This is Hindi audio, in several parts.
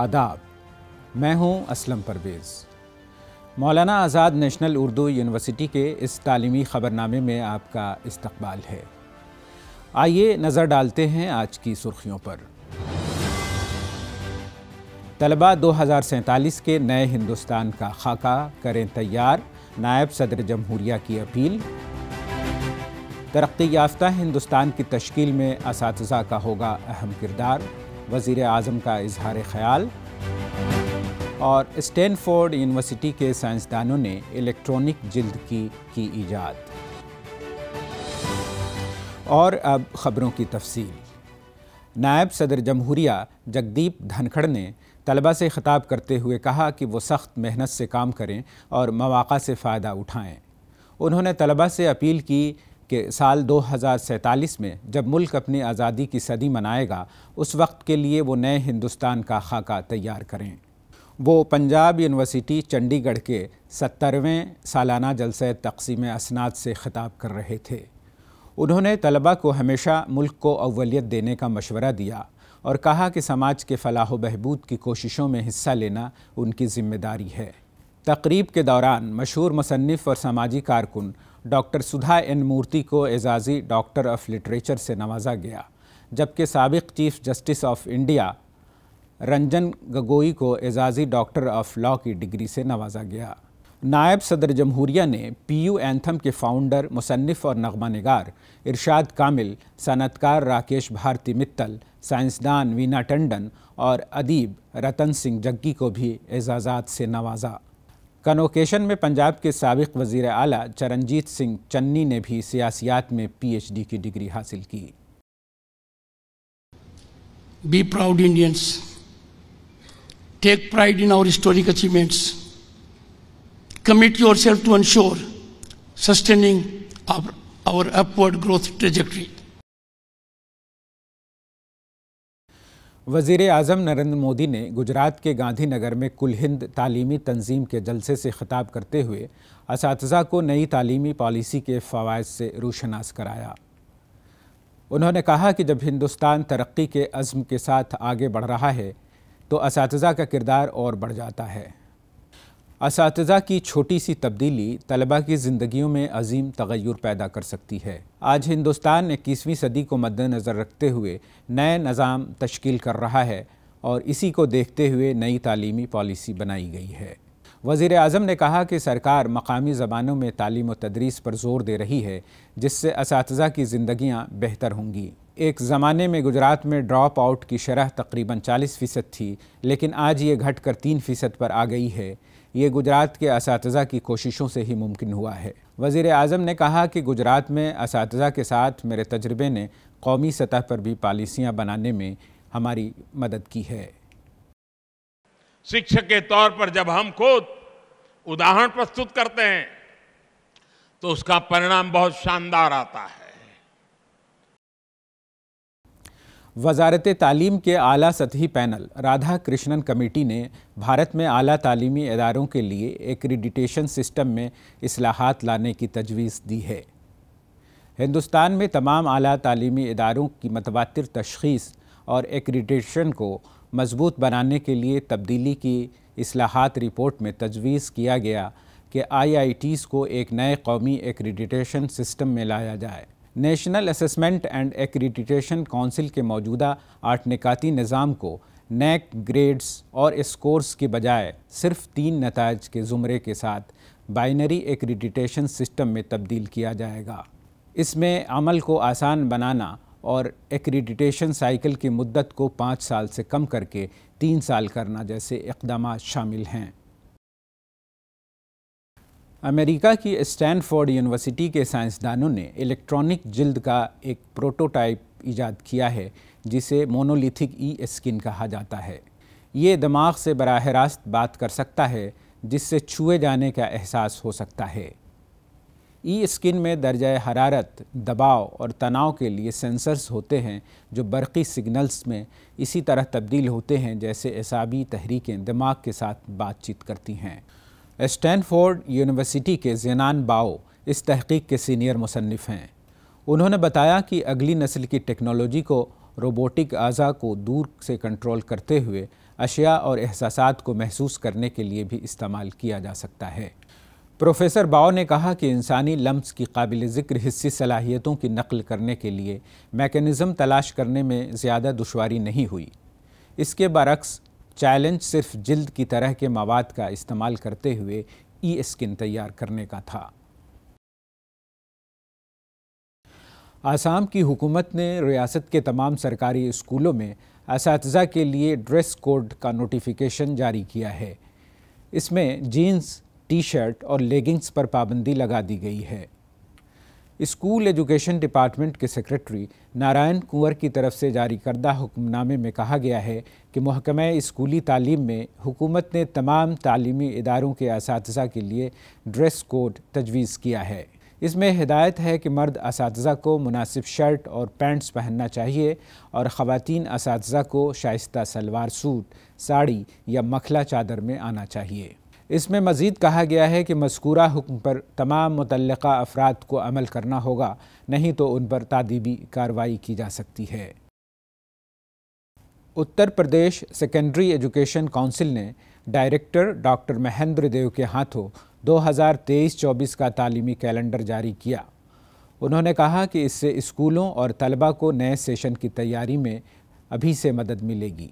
आदाब मैं हूं असलम परवेज़ मौलाना आज़ाद नेशनल उर्दू यूनिवर्सिटी के इस तालीमी ख़बरनामे में आपका इस्तकबाल है आइए नज़र डालते हैं आज की सुर्खियों पर तलबा दो हज़ार के नए हिंदुस्तान का खाका करें तैयार नायब सदर जमहूरिया की अपील तरक्की हिंदुस्तान की तश्कील में इस का होगा अहम किरदार वज़ी अजम का इजहार ख्याल और स्टैनफोर्ड यूनिवर्सिटी के साइंसदानों ने इलेक्ट्रॉनिक जिल्द की की ईजाद और अब ख़बरों की तफसील नायब सदर जमहूरिया जगदीप धनखड़ ने तलबा से खताब करते हुए कहा कि वो सख्त मेहनत से काम करें और मौाक़ा से फ़ायदा उठाएं उन्होंने तलबा से अपील की कि साल 2047 में जब मुल्क अपनी आज़ादी की सदी मनाएगा उस वक्त के लिए वो नए हिंदुस्तान का खाका तैयार करें वो पंजाब यूनिवर्सिटी चंडीगढ़ के सत्तरवें सालाना जलसे तकसीम असनाद से ख़िताब कर रहे थे उन्होंने तलबा को हमेशा मुल्क को अवलियत देने का मशवरा दिया और कहा कि समाज के फलाह बहबूद की कोशिशों में हिस्सा लेना उनकी ज़िम्मेदारी है तकरीब के दौरान मशहूर मुसनफ़ और समाजी कारकुन डॉक्टर सुधा एन मूर्ति को एजाजी डॉक्टर ऑफ लिटरेचर से नवाजा गया जबकि सबक chief justice of India Ranjan Gogoi को एजाजी डॉक्टर ऑफ लॉ की डिग्री से नवाजा गया नायब सदर जमहूरिया ने पी यू एंथम के फाउंडर मुसनफ़ और नगमा नगार इरशाद कामिल सनतकार राकेश भारती मित्तल साइंसदान वीना टंडन और अदीब रतन सिंह जग्गी को भी एजाज़ात से नवाजा कनोकेशन में पंजाब के सबक वज़ी अला चरणजीत सिंह चन्नी ने भी सियासियात में पी एच डी की डिग्री हासिल की be proud Indians take pride in our historic achievements commit yourself to ensure sustaining our upward growth trajectory वजीर अजम नरेंद्र मोदी ने गुजरात के गांधीनगर में कुल हिंद तालीमी तंजीम के जलसे से खिताब करते हुए इस को नई तालीमी पॉलिसी के फ़वाद से रोशनास कराया उन्होंने कहा कि जब हिंदुस्तान तरक्की के अज़म के साथ आगे बढ़ रहा है तो इस का किरदार और बढ़ जाता है इस की छोटी सी तब्दीली तलबा की ज़िंदगियों में अजीम तगैर पैदा कर सकती है आज हिंदुस्तान इक्कीसवीं सदी को मद्दनज़र रखते हुए नए निज़ाम तश्कील कर रहा है और इसी को देखते हुए नई तालीमी पॉलिसी बनाई गई है वज़ी अजम ने कहा कि सरकार मकामी ज़बानों में तालीम व तदरीस पर जोर दे रही है जिससे इस की ज़िंदियाँ बेहतर होंगी एक ज़माने में गुजरात में ड्रॉप आउट की शरह तकरीबन 40 फ़ीसद थी लेकिन आज ये घट कर तीन फ़ीसद पर आ गई है ये गुजरात के इस की कोशिशों से ही मुमकिन हुआ है वजीर अजम ने कहा कि गुजरात में इस के साथ मेरे तजर्बे ने कौमी सतह पर भी पॉलिसियाँ बनाने में हमारी मदद की है शिक्षक के तौर पर जब हम खुद उदाहरण प्रस्तुत करते हैं तो उसका परिणाम बहुत शानदार आता है वजारत तालीम के अली सतही पैनल राधा कृष्णन कमेटी ने भारत में अली तालीमी इदारों के लिए एक्रीडिटेशन सिस्टम में असलाहत लाने की तजवीज़ दी है हिंदुस्तान में तमाम अली तालीमी इदारों की मतवातर तशीस और एक्रीडिटेशन को मजबूत बनाने के लिए तब्दीली की असलाहत रिपोर्ट में तजवीज़ किया गया कि आई आई टीज़ को एक नए कौमी एक्रेडिटेशन सिस्टम में लाया जाए national assessment and accreditation council के मौजूदा आठ निकाती निज़ाम को नैक ग्रेड्स और स्कोर्स के बजाय सिर्फ तीन नतज के ज़ुमरे के साथ बाइनरी एक्रीडिटेशन सिस्टम में तब्दील किया जाएगा इसमें अमल को आसान बनाना और एक्रीडिटेशन साइकिल की मदत को पाँच साल से कम करके तीन साल करना जैसे इकदाम शामिल हैं अमेरिका की स्टैनफोर्ड यूनिवर्सिटी के साइंसदानों ने इलेक्ट्रॉनिक जिल्द का एक प्रोटोटाइप ईजाद किया है जिसे मोनोलिथिक ई स्किन कहा जाता है ये दिमाग से बरह रास्त बात कर सकता है जिससे छुए जाने का एहसास हो सकता है ई स्किन में दर्ज हरारत दबाव और तनाव के लिए सेंसर्स होते हैं जो बरक़ी सिग्नल्स में इसी तरह तब्दील होते हैं जैसे एसाबी तहरीकें दिमाग के साथ बातचीत करती हैं स्टैनफोर्ड यूनिवर्सिटी के जेनान बाओ इस तहकीक के सीनियर मुसनफ़ हैं उन्होंने बताया कि अगली नस्ल की टेक्नोलॉजी को रोबोटिक अज़ा को दूर से कंट्रोल करते हुए अशिया और एहसास को महसूस करने के लिए भी इस्तेमाल किया जा सकता है प्रोफेसर बाओ ने कहा कि इंसानी लम्स की काबिल ज़िक्र हिस्सी सलाहियतों की नकल करने के लिए मेकनिज़म तलाश करने में ज़्यादा दुशारी नहीं हुई इसके बरक्स चैलेंज सिर्फ जिल्द की तरह के मवाद का इस्तेमाल करते हुए ई स्किन तैयार करने का था आसाम की हुकूमत ने रियासत के तमाम सरकारी स्कूलों में इस के लिए ड्रेस कोड का नोटिफिकेशन जारी किया है इसमें जीन्स टी शर्ट और लेगिंग्स पर पाबंदी लगा दी गई है स्कूल एजुकेशन डिपार्टमेंट के सेक्रेटरी नारायण कुंवर की तरफ से जारी करदा हुक्मनामे में कहा गया है कि महकमे स्कूली तालीम में हुकूमत ने तमाम तालीमी इदारों के इस के लिए ड्रेस कोड तजवीज़ किया है इसमें हिदायत है कि मर्द इस को मुनासिब शर्ट और पैंट्स पहनना चाहिए और ख़वान इस को शाइस्ता सलवार सूट साड़ी या मखला चादर में आना चाहिए इसमें मज़ीद कहा गया है कि मस्कूरा हुक्म पर तमाम मुतल अफराद को अमल करना होगा नहीं तो उन पर तदीबी कार्रवाई की जा सकती है Uttar Pradesh secondary education council ने डायरेक्टर डॉक्टर महेंद्र देव के हाथों 2023-24 का तालीमी कैलेंडर जारी किया उन्होंने कहा कि इससे स्कूलों और तलबा को नए सेशन की तैयारी में अभी से मदद मिलेगी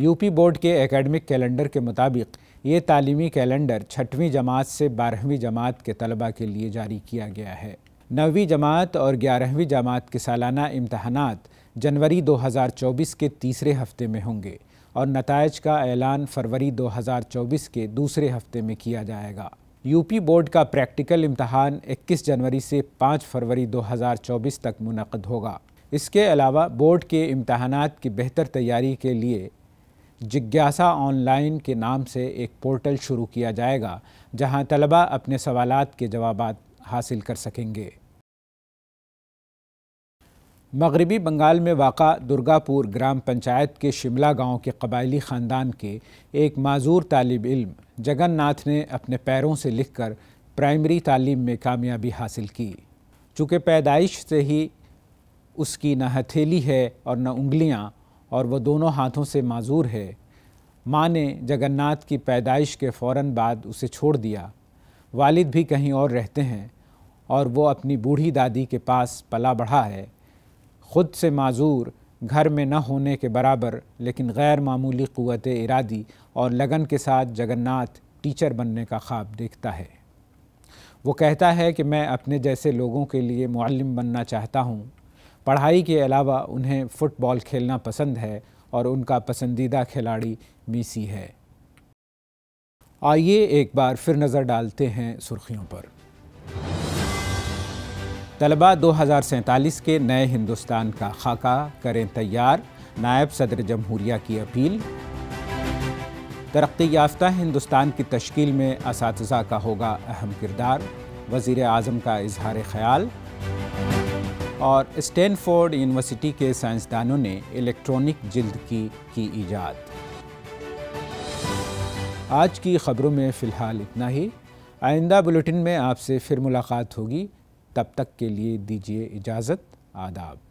यूपी बोर्ड के एकेडमिक कैलेंडर के मुताबिक ये तालीमी कैलेंडर छठवीं जमात से बारहवीं जमात के तलबा के लिए जारी किया गया है नवीं जमात और ग्यारहवीं जमात के सालाना इम्तहान जनवरी 2024 के तीसरे हफ्ते में होंगे और नतज का ऐलान फरवरी 2024 के दूसरे हफ्ते में किया जाएगा यूपी बोर्ड का प्रैक्टिकल इम्तहान 21 जनवरी से 5 फरवरी 2024 तक मुनद होगा इसके अलावा बोर्ड के इम्तहान की बेहतर तैयारी के लिए जिज्ञासा ऑनलाइन के नाम से एक पोर्टल शुरू किया जाएगा जहां तलबा अपने सवाल के जवाब हासिल कर सकेंगे मगरबी बंगाल में वाक़ दुर्गापुर ग्राम पंचायत के शिमला गांव के कबायली ख़ानदान के एक माजूर तालब इल्म जगन्नाथ ने अपने पैरों से लिख कर प्राइमरी तालीम में कामयाबी हासिल की चूँकि पैदाइश से ही उसकी न हथेली है और न उंगलियाँ और वह दोनों हाथों से माजूर है माँ ने जगन्नाथ की पैदाइश के फ़ौर बाद उसे छोड़ दिया वालिद भी कहीं और रहते हैं और वो अपनी बूढ़ी दादी के पास पला बढ़ा है ख़ुद से माजूर घर में न होने के बराबर लेकिन गैर मामूली क़वत इरादी और लगन के साथ जगन्नाथ टीचर बनने का ख्वाब देखता है वो कहता है कि मैं अपने जैसे लोगों के लिए मालम बनना चाहता हूँ पढ़ाई के अलावा उन्हें फ़ुटबॉल खेलना पसंद है और उनका पसंदीदा खिलाड़ी मीसी है आइए एक बार फिर नज़र डालते हैं सुर्खियों पर तलबा दो के नए हिंदुस्तान का खाका करें तैयार नायब सदर जमहूरिया की अपील तरक्की याफ्ता हिंदुस्तान की तश्कील में इस का होगा अहम किरदार वजीर अजम का इजहार ख्याल और स्टैनफोर्ड यूनिवर्सिटी के साइंसदानों ने इलेक्ट्रॉनिक जिल्द की की ईजाद आज की ख़बरों में फ़िलहाल इतना ही आइंदा बुलेटिन में आपसे फिर मुलाकात होगी तब तक के लिए दीजिए इजाज़त आदाब